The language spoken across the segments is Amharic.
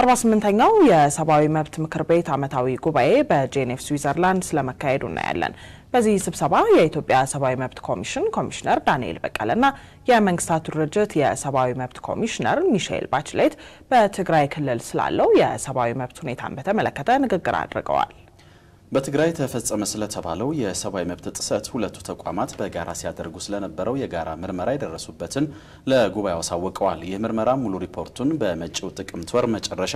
48ኛው የሰብአዊ መብት ምክር ቤት ዓመታዊ ጉባኤ በጄኔቭ ስዊዘርላንድ ስለመካሄዱ እናያለን። በዚህ ስብሰባ የኢትዮጵያ ሰብአዊ መብት ኮሚሽን ኮሚሽነር ዳንኤል በቀለና የመንግስታቱ ድርጅት የሰብአዊ መብት ኮሚሽነር ሚሼል ባችሌት በትግራይ ክልል ስላለው የሰብአዊ መብት ሁኔታን በተመለከተ ንግግር አድርገዋል። በትግራይ ተፈጸመ ስለተባለው የሰብአዊ መብት ጥሰት ሁለቱ ተቋማት በጋራ ሲያደርጉ ስለነበረው የጋራ ምርመራ የደረሱበትን ለጉባኤው አሳውቀዋል። ይህ ምርመራ ሙሉ ሪፖርቱን በመጪው ጥቅምት ወር መጨረሻ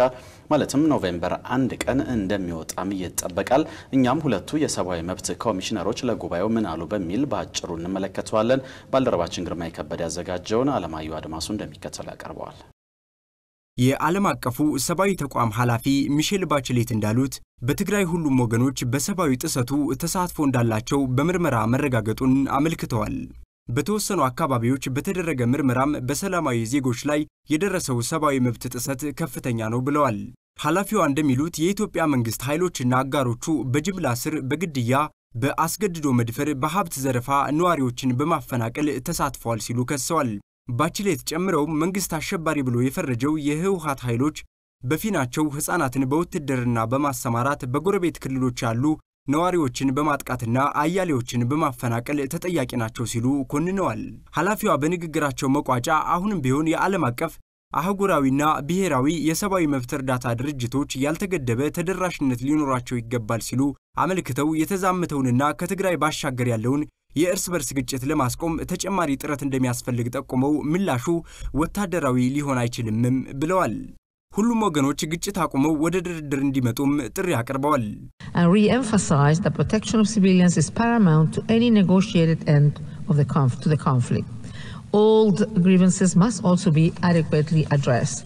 ማለትም ኖቬምበር አንድ ቀን እንደሚወጣም ይጠበቃል። እኛም ሁለቱ የሰብአዊ መብት ኮሚሽነሮች ለጉባኤው ምን አሉ በሚል በአጭሩ እንመለከተዋለን። ባልደረባችን ግርማ የከበደ ያዘጋጀውን አለማየሁ አድማሱ እንደሚከተል ያቀርበዋል። የዓለም አቀፉ ሰብአዊ ተቋም ኃላፊ ሚሼል ባችሌት እንዳሉት በትግራይ ሁሉም ወገኖች በሰብአዊ ጥሰቱ ተሳትፎ እንዳላቸው በምርመራ መረጋገጡን አመልክተዋል። በተወሰኑ አካባቢዎች በተደረገ ምርመራም በሰላማዊ ዜጎች ላይ የደረሰው ሰብአዊ መብት ጥሰት ከፍተኛ ነው ብለዋል። ኃላፊዋ እንደሚሉት የኢትዮጵያ መንግስት ኃይሎችና አጋሮቹ በጅምላ ስር፣ በግድያ፣ በአስገድዶ መድፈር፣ በሀብት ዘረፋ ነዋሪዎችን በማፈናቀል ተሳትፈዋል ሲሉ ከሰዋል። ባችሌት ጨምረው መንግስት አሸባሪ ብሎ የፈረጀው የህወሀት ኃይሎች በፊናቸው ሕፃናትን በውትድርና በማሰማራት በጎረቤት ክልሎች ያሉ ነዋሪዎችን በማጥቃትና አያሌዎችን በማፈናቀል ተጠያቂ ናቸው ሲሉ ኮንነዋል። ኃላፊዋ በንግግራቸው መቋጫ አሁንም ቢሆን የዓለም አቀፍ አህጉራዊና ብሔራዊ የሰብአዊ መብት እርዳታ ድርጅቶች ያልተገደበ ተደራሽነት ሊኖራቸው ይገባል ሲሉ አመልክተው የተዛመተውንና ከትግራይ ባሻገር ያለውን የእርስ በርስ ግጭት ለማስቆም ተጨማሪ ጥረት እንደሚያስፈልግ ጠቁመው ምላሹ ወታደራዊ ሊሆን አይችልምም ብለዋል። ሁሉም ወገኖች ግጭት አቁመው ወደ ድርድር እንዲመጡም ጥሪ አቅርበዋል። All ግሪቨንስስ ማስት also ቢ adequately addressed.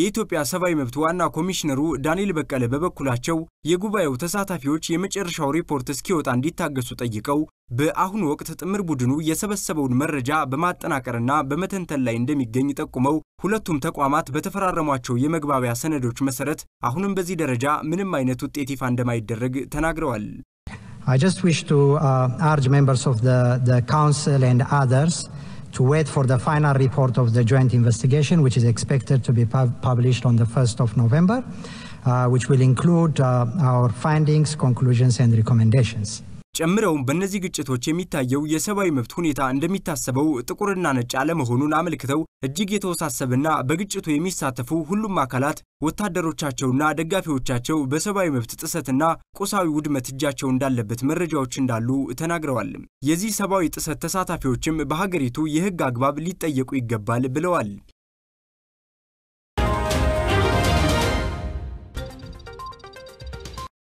የኢትዮጵያ ሰብአዊ መብት ዋና ኮሚሽነሩ ዳንኤል በቀለ በበኩላቸው የጉባኤው ተሳታፊዎች የመጨረሻው ሪፖርት እስኪወጣ እንዲታገሱ ጠይቀው በአሁኑ ወቅት ጥምር ቡድኑ የሰበሰበውን መረጃ በማጠናቀርና በመተንተን ላይ እንደሚገኝ ጠቁመው ሁለቱም ተቋማት በተፈራረሟቸው የመግባቢያ ሰነዶች መሰረት አሁንም በዚህ ደረጃ ምንም አይነት ውጤት ይፋ እንደማይደረግ ተናግረዋል። I just wish to uh, urge members of the, the council and others to wait for the final report of the joint investigation, which is expected to be pub published on the 1st of November, uh, which will include uh, our findings, conclusions, and recommendations. ጨምረውም በእነዚህ ግጭቶች የሚታየው የሰብአዊ መብት ሁኔታ እንደሚታሰበው ጥቁርና ነጭ አለመሆኑን አመልክተው እጅግ የተወሳሰበና በግጭቱ የሚሳተፉ ሁሉም አካላት ወታደሮቻቸውና ደጋፊዎቻቸው በሰብአዊ መብት ጥሰትና ቁሳዊ ውድመት እጃቸው እንዳለበት መረጃዎች እንዳሉ ተናግረዋል። የዚህ ሰብአዊ ጥሰት ተሳታፊዎችም በሀገሪቱ የህግ አግባብ ሊጠየቁ ይገባል ብለዋል።